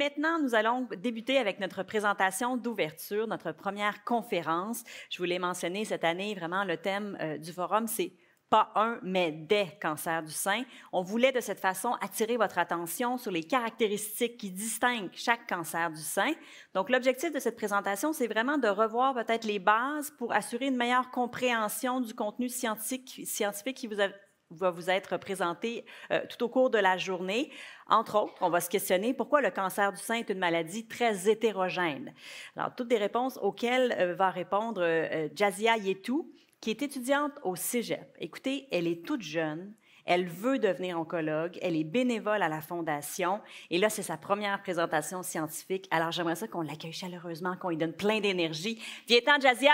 Maintenant, nous allons débuter avec notre présentation d'ouverture, notre première conférence. Je voulais mentionner cette année, vraiment, le thème euh, du forum, c'est pas un, mais des cancers du sein. On voulait de cette façon attirer votre attention sur les caractéristiques qui distinguent chaque cancer du sein. Donc, l'objectif de cette présentation, c'est vraiment de revoir peut-être les bases pour assurer une meilleure compréhension du contenu scientifique, scientifique qui vous a va vous être présenté euh, tout au cours de la journée. Entre autres, on va se questionner pourquoi le cancer du sein est une maladie très hétérogène. Alors, toutes des réponses auxquelles euh, va répondre euh, Jazia Yetou, qui est étudiante au Cégep. Écoutez, elle est toute jeune. Elle veut devenir oncologue, elle est bénévole à la fondation et là c'est sa première présentation scientifique. Alors j'aimerais ça qu'on l'accueille chaleureusement, qu'on lui donne plein d'énergie. Viens-t'en Jazia.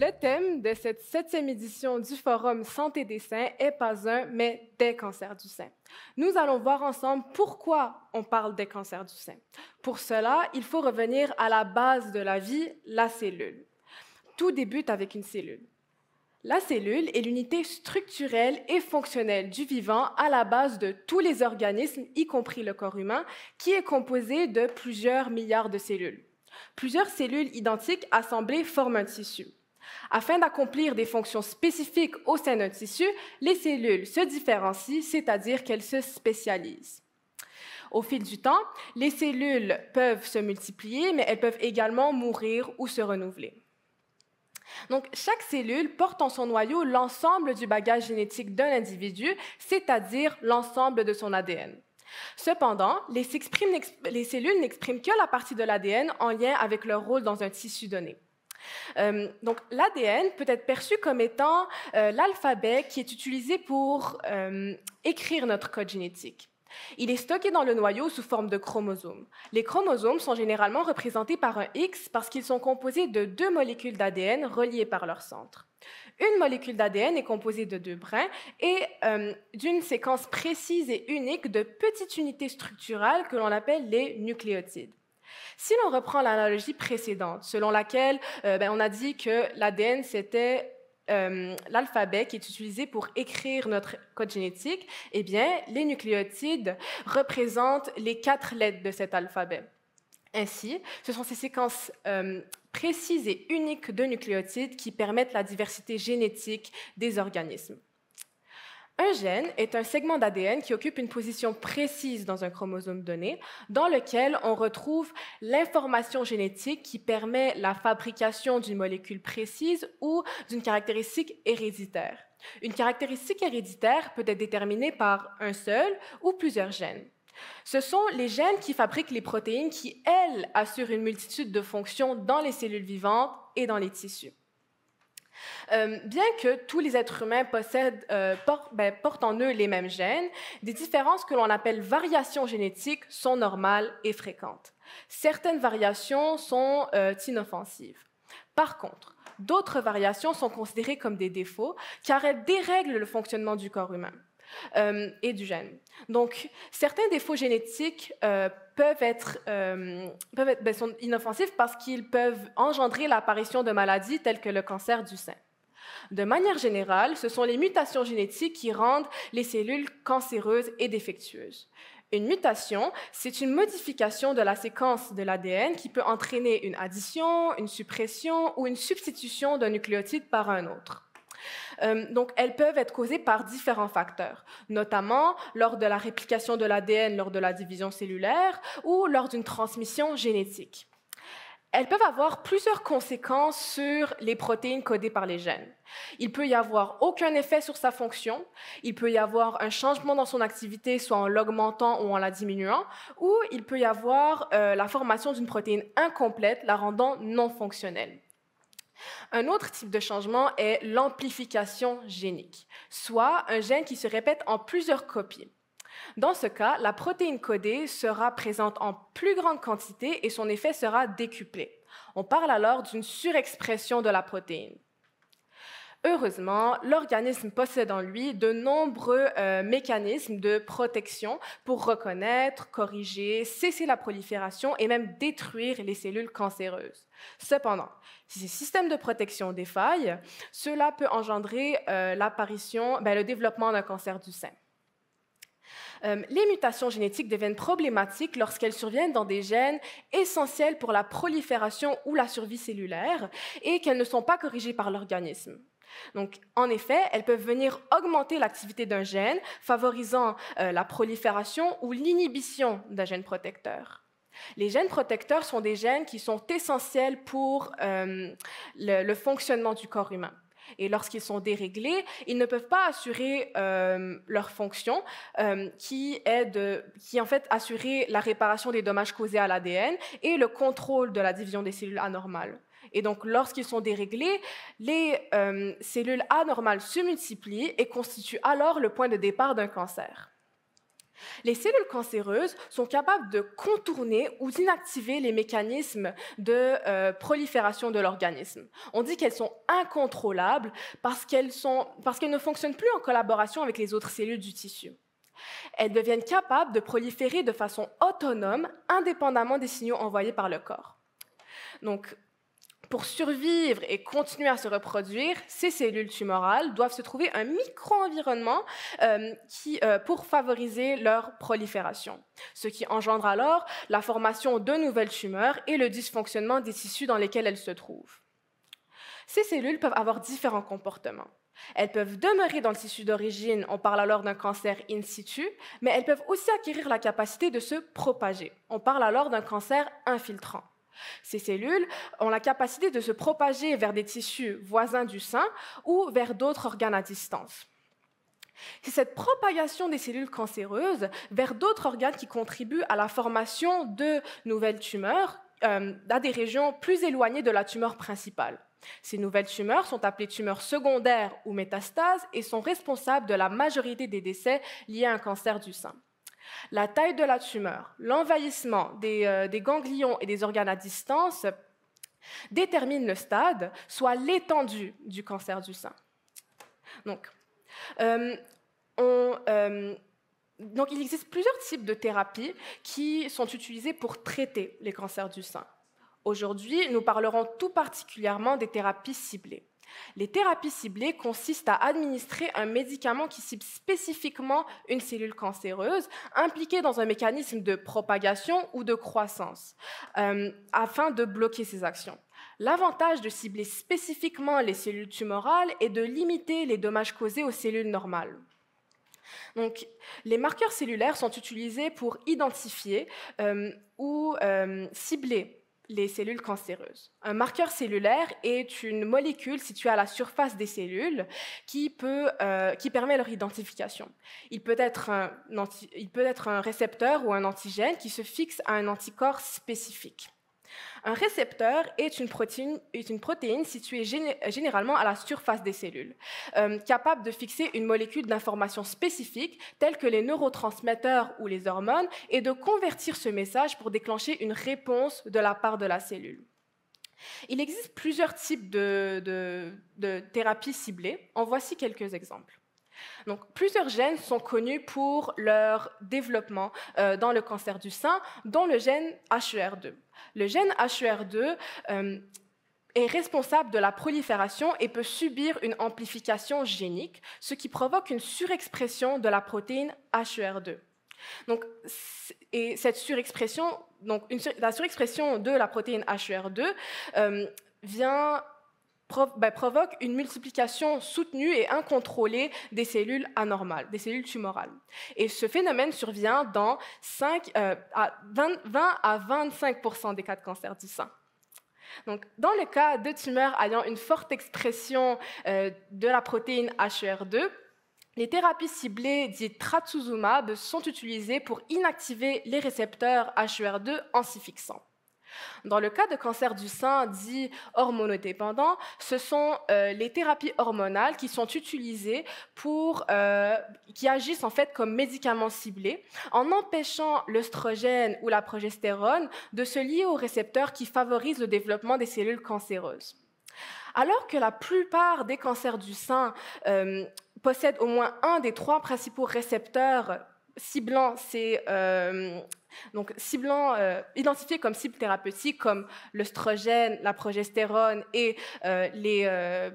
Le thème de cette septième édition du Forum Santé des seins est pas un, mais des cancers du sein. Nous allons voir ensemble pourquoi on parle des cancers du sein. Pour cela, il faut revenir à la base de la vie, la cellule. Tout débute avec une cellule. La cellule est l'unité structurelle et fonctionnelle du vivant à la base de tous les organismes, y compris le corps humain, qui est composé de plusieurs milliards de cellules. Plusieurs cellules identiques assemblées forment un tissu. Afin d'accomplir des fonctions spécifiques au sein d'un tissu, les cellules se différencient, c'est-à-dire qu'elles se spécialisent. Au fil du temps, les cellules peuvent se multiplier, mais elles peuvent également mourir ou se renouveler. Donc, chaque cellule porte en son noyau l'ensemble du bagage génétique d'un individu, c'est-à-dire l'ensemble de son ADN. Cependant, les, les cellules n'expriment que la partie de l'ADN en lien avec leur rôle dans un tissu donné. Euh, donc l'ADN peut être perçu comme étant euh, l'alphabet qui est utilisé pour euh, écrire notre code génétique. Il est stocké dans le noyau sous forme de chromosomes. Les chromosomes sont généralement représentés par un X parce qu'ils sont composés de deux molécules d'ADN reliées par leur centre. Une molécule d'ADN est composée de deux brins et d'une séquence précise et unique de petites unités structurales que l'on appelle les nucléotides. Si l'on reprend l'analogie précédente, selon laquelle euh, ben, on a dit que l'ADN, c'était euh, l'alphabet qui est utilisé pour écrire notre code génétique, eh bien, les nucléotides représentent les quatre lettres de cet alphabet. Ainsi, ce sont ces séquences euh, précises et uniques de nucléotides qui permettent la diversité génétique des organismes. Un gène est un segment d'ADN qui occupe une position précise dans un chromosome donné, dans lequel on retrouve l'information génétique qui permet la fabrication d'une molécule précise ou d'une caractéristique héréditaire. Une caractéristique héréditaire peut être déterminée par un seul ou plusieurs gènes. Ce sont les gènes qui fabriquent les protéines qui, elles, assurent une multitude de fonctions dans les cellules vivantes et dans les tissus. Euh, bien que tous les êtres humains possèdent, euh, ben, portent, en eux les mêmes gènes, des différences que l'on appelle variations génétiques sont normales et fréquentes. Certaines variations sont euh, inoffensives. Par contre, d'autres variations sont considérées comme des défauts car elles dérèglent le fonctionnement du corps humain. Euh, et du gène. Donc, certains défauts génétiques euh, peuvent être, euh, ben, sont inoffensifs parce qu'ils peuvent engendrer l'apparition de maladies telles que le cancer du sein. De manière générale, ce sont les mutations génétiques qui rendent les cellules cancéreuses et défectueuses. Une mutation, c'est une modification de la séquence de l'ADN qui peut entraîner une addition, une suppression ou une substitution d'un nucléotide par un autre. Euh, donc, elles peuvent être causées par différents facteurs, notamment lors de la réplication de l'ADN lors de la division cellulaire ou lors d'une transmission génétique. Elles peuvent avoir plusieurs conséquences sur les protéines codées par les gènes. Il peut y avoir aucun effet sur sa fonction, il peut y avoir un changement dans son activité, soit en l'augmentant ou en la diminuant, ou il peut y avoir euh, la formation d'une protéine incomplète, la rendant non fonctionnelle. Un autre type de changement est l'amplification génique, soit un gène qui se répète en plusieurs copies. Dans ce cas, la protéine codée sera présente en plus grande quantité et son effet sera décuplé. On parle alors d'une surexpression de la protéine. Heureusement, l'organisme possède en lui de nombreux euh, mécanismes de protection pour reconnaître, corriger, cesser la prolifération et même détruire les cellules cancéreuses. Cependant, si ces systèmes de protection défaillent, cela peut engendrer euh, l'apparition, ben, le développement d'un cancer du sein. Euh, les mutations génétiques deviennent problématiques lorsqu'elles surviennent dans des gènes essentiels pour la prolifération ou la survie cellulaire et qu'elles ne sont pas corrigées par l'organisme. Donc, en effet, elles peuvent venir augmenter l'activité d'un gène, favorisant euh, la prolifération ou l'inhibition d'un gène protecteur. Les gènes protecteurs sont des gènes qui sont essentiels pour euh, le, fonctionnement du corps humain. Et lorsqu'ils sont déréglés, ils ne peuvent pas assurer euh, leur fonction, qui est de, qui en fait assurer la réparation des dommages causés à l'ADN et le contrôle de la division des cellules anormales. Et donc, lorsqu'ils sont déréglés, les euh, cellules anormales se multiplient et constituent alors le point de départ d'un cancer. Les cellules cancéreuses sont capables de contourner ou d'inactiver les mécanismes de euh, prolifération de l'organisme. On dit qu'elles sont incontrôlables parce qu'elles ne fonctionnent plus en collaboration avec les autres cellules du tissu. Elles deviennent capables de proliférer de façon autonome, indépendamment des signaux envoyés par le corps. Donc, pour survivre et continuer à se reproduire, ces cellules tumorales doivent se trouver un micro-environnement euh, qui, euh, pour favoriser leur prolifération, ce qui engendre alors la formation de nouvelles tumeurs et le dysfonctionnement des tissus dans lesquels elles se trouvent. Ces cellules peuvent avoir différents comportements. Elles peuvent demeurer dans le tissu d'origine, on parle alors d'un cancer in situ, mais elles peuvent aussi acquérir la capacité de se propager. On parle alors d'un cancer infiltrant. Ces cellules ont la capacité de se propager vers des tissus voisins du sein ou vers d'autres organes à distance. C'est cette propagation des cellules cancéreuses vers d'autres organes qui contribuent à la formation de nouvelles tumeurs dans euh, à des régions plus éloignées de la tumeur principale. Ces nouvelles tumeurs sont appelées tumeurs secondaires ou métastases et sont responsables de la majorité des décès liés à un cancer du sein. La taille de la tumeur, l'envahissement euh, des, ganglions et des organes à distance déterminent le stade, soit l'étendue du cancer du sein. Euh, euh, donc, il existe plusieurs types de thérapies qui sont utilisées pour traiter les cancers du sein. Aujourd'hui, nous parlerons tout particulièrement des thérapies ciblées. Les thérapies ciblées consistent à administrer un médicament qui cible spécifiquement une cellule cancéreuse impliquée dans un mécanisme de propagation ou de croissance euh, afin de bloquer ces actions. L'avantage de cibler spécifiquement les cellules tumorales est de limiter les dommages causés aux cellules normales. Donc, les marqueurs cellulaires sont utilisés pour identifier euh, ou euh, cibler les cellules cancéreuses. Un marqueur cellulaire est une molécule située à la surface des cellules qui, peut, euh, qui permet leur identification. Il peut, être un, il peut être un récepteur ou un antigène qui se fixe à un anticorps spécifique. Un récepteur est une protéine, située généralement à la surface des cellules, euh, capable de fixer une molécule d'information spécifique telle que les neurotransmetteurs ou les hormones et de convertir ce message pour déclencher une réponse de la part de la cellule. Il existe plusieurs types de, de thérapies ciblées. En voici quelques exemples. Donc, plusieurs gènes sont connus pour leur développement euh, dans le cancer du sein, dont le gène HER2. Le gène HER2 euh, est responsable de la prolifération et peut subir une amplification génique, ce qui provoque une surexpression de la protéine HER2. Donc, et cette surexpression, donc une, la surexpression de la protéine HER2 euh, vient ben, provoque une multiplication soutenue et incontrôlée des cellules anormales, des cellules tumorales. Et ce phénomène survient dans 20, euh, à 25 des cas de cancer du sein. Donc, dans le cas de tumeurs ayant une forte expression euh, de la protéine HER2, les thérapies ciblées dites trastuzumab sont utilisées pour inactiver les récepteurs HER2 en s'y fixant. Dans le cas de cancer du sein dit hormonodépendant, ce sont euh, les thérapies hormonales qui sont utilisées pour, euh, qui agissent en fait comme médicaments ciblés, en empêchant l'œstrogène ou la progestérone de se lier aux récepteurs qui favorisent le développement des cellules cancéreuses. Alors que la plupart des cancers du sein euh, possèdent au moins un des trois principaux récepteurs ciblant ces, donc, ciblant, euh, identifié comme cible thérapeutique, comme l'œstrogène, la progestérone et euh, euh,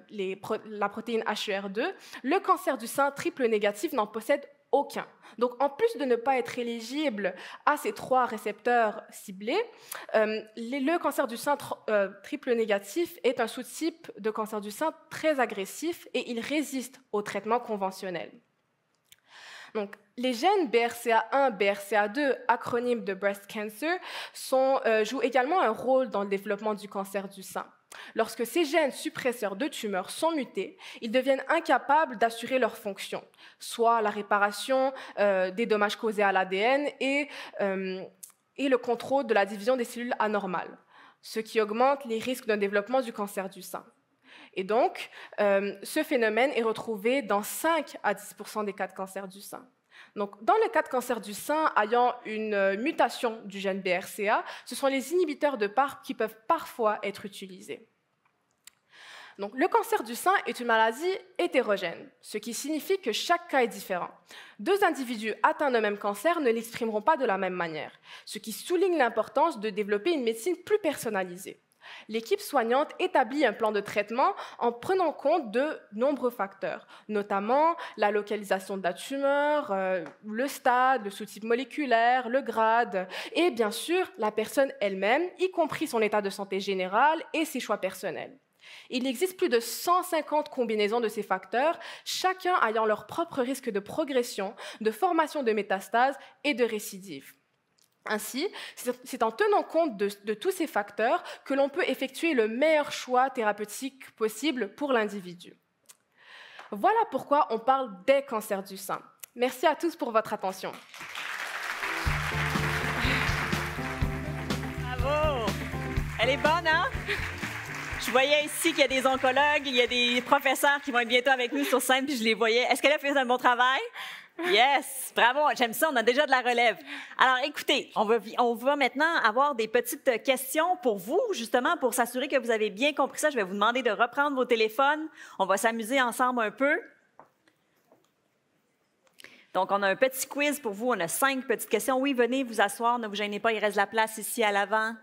la protéine HER2, le cancer du sein triple négatif n'en possède aucun. Donc, en plus de ne pas être éligible à ces trois récepteurs ciblés, le cancer du sein triple négatif est un sous-type de cancer du sein très agressif et il résiste aux traitements conventionnels. Donc, les gènes BRCA1, BRCA2, acronyme de breast cancer, sont, euh, jouent également un rôle dans le développement du cancer du sein. Lorsque ces gènes suppresseurs de tumeurs sont mutés, ils deviennent incapables d'assurer leur fonction, soit la réparation euh, des dommages causés à l'ADN et, euh, et le contrôle de la division des cellules anormales, ce qui augmente les risques d'un développement du cancer du sein. Et donc, euh, ce phénomène est retrouvé dans 5 à 10 des cas de cancer du sein. Donc, dans le cas de cancer du sein ayant une euh, mutation du gène BRCA, ce sont les inhibiteurs de PARP qui peuvent parfois être utilisés. Donc, le cancer du sein est une maladie hétérogène, ce qui signifie que chaque cas est différent. Deux individus atteints d'un même cancer ne l'exprimeront pas de la même manière, ce qui souligne l'importance de développer une médecine plus personnalisée. L'équipe soignante établit un plan de traitement en prenant compte de nombreux facteurs, notamment la localisation de la tumeur, euh, le stade, le sous-type moléculaire, le grade, et bien sûr la personne elle-même, y compris son état de santé général et ses choix personnels. Il existe plus de 150 combinaisons de ces facteurs, chacun ayant leur propre risque de progression, de formation de métastases et de récidive. Ainsi, c'est en tenant compte de, tous ces facteurs que l'on peut effectuer le meilleur choix thérapeutique possible pour l'individu. Voilà pourquoi on parle des cancers du sein. Merci à tous pour votre attention. Bravo! Elle est bonne, hein? Je voyais ici qu'il y a des oncologues, il y a des professeurs qui vont être bientôt avec nous sur scène, puis je les voyais. Est-ce qu'elle a fait un bon travail? Yes, bravo, j'aime ça, on a déjà de la relève. Alors écoutez, on va, on va maintenant avoir des petites questions pour vous, justement, pour s'assurer que vous avez bien compris ça. Je vais vous demander de reprendre vos téléphones, on va s'amuser ensemble un peu. Donc, on a un petit quiz pour vous, on a cinq petites questions. Oui, venez vous asseoir, ne vous gênez pas, il reste la place ici à l'avant,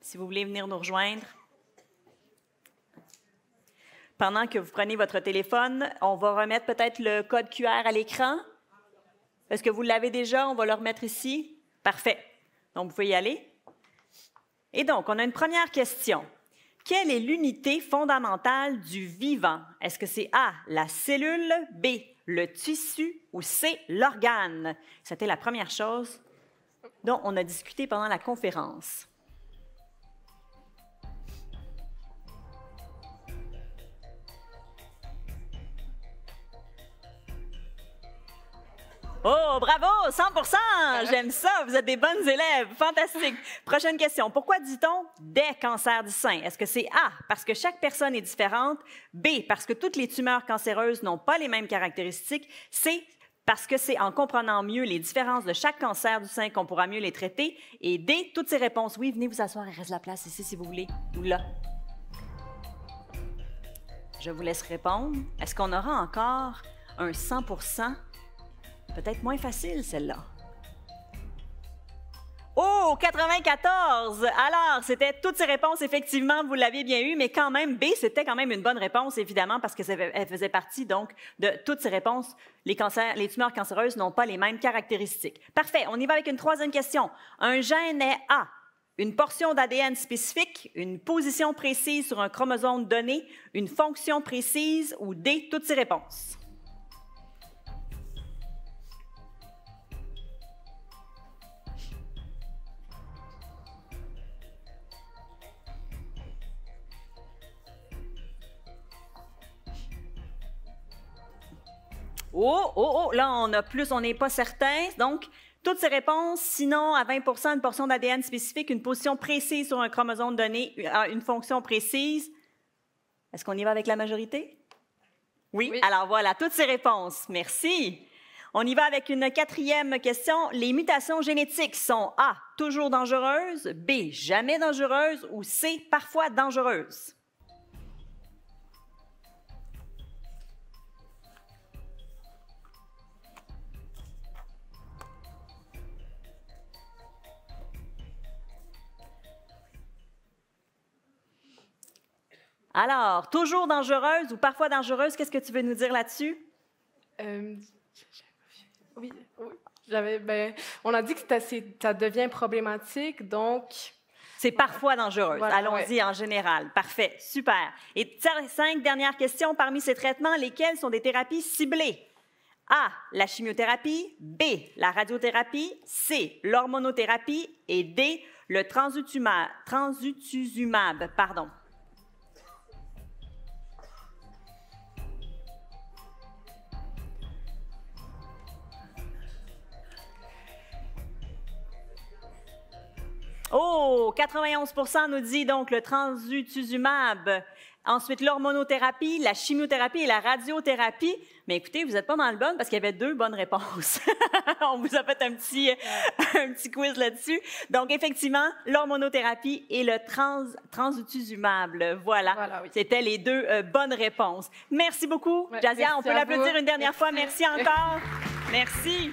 si vous voulez venir nous rejoindre. Pendant que vous prenez votre téléphone, on va remettre peut-être le code QR à l'écran. Est-ce que vous l'avez déjà? On va le remettre ici. Parfait. Donc, vous pouvez y aller. Et donc, on a une première question. Quelle est l'unité fondamentale du vivant? Est-ce que c'est A, la cellule, B, le tissu ou C, l'organe? C'était la première chose dont on a discuté pendant la conférence. Oh, bravo, 100 J'aime ça. Vous êtes des bonnes élèves. Fantastique. Prochaine question. Pourquoi dit-on des cancers du sein? Est-ce que c'est A, parce que chaque personne est différente? B, parce que toutes les tumeurs cancéreuses n'ont pas les mêmes caractéristiques? C, parce que c'est en comprenant mieux les différences de chaque cancer du sein qu'on pourra mieux les traiter? Et D, toutes ces réponses. Oui, venez vous asseoir. et reste la place ici si vous voulez. Ou là. Je vous laisse répondre. Est-ce qu'on aura encore un 100 Peut-être moins facile, celle-là. Oh, 94! Alors, c'était toutes ces réponses, effectivement, vous l'avez bien eu, mais quand même, B, c'était quand même une bonne réponse, évidemment, parce que ça, faisait partie, donc, de toutes ces réponses. Les, les tumeurs cancéreuses n'ont pas les mêmes caractéristiques. Parfait, on y va avec une troisième question. Un gène est A, une portion d'ADN spécifique, une position précise sur un chromosome donné, une fonction précise ou D, toutes ces réponses. Oh, oh, oh, là, on a plus, on n'est pas certain. Donc, toutes ces réponses, sinon à 20 une portion d'ADN spécifique, une position précise sur un chromosome donné, euh, une fonction précise. Est-ce qu'on y va avec la majorité? Oui? Alors voilà, toutes ces réponses. Merci. On y va avec une quatrième question. Les mutations génétiques sont A, toujours dangereuses, B, jamais dangereuses ou C, parfois dangereuses? Alors, toujours dangereuse ou parfois dangereuse, qu'est-ce que tu veux nous dire là-dessus? Euh, oui, oui. Ben, on a dit que ça devient problématique, donc. C'est parfois dangereux. Allons-y en général. Parfait. Super. Et cinq dernières questions parmi ces traitements, lesquels sont des thérapies ciblées? A. La chimiothérapie. B. La radiothérapie. C. L'hormonothérapie. Et D. Le transutumab, Pardon. Oh, 91 nous dit donc le transutuzumab. Ensuite, l'hormonothérapie, la chimiothérapie et la radiothérapie. Mais écoutez, vous n'êtes pas dans le bon parce qu'il y avait deux bonnes réponses. On vous a fait un petit, euh, un petit quiz là-dessus. Donc, effectivement, l'hormonothérapie et le trans, transutuzumab. Voilà. voilà C'était les deux euh, bonnes réponses. Merci beaucoup, Jazia. On peut l'applaudir une dernière fois. Merci encore. merci.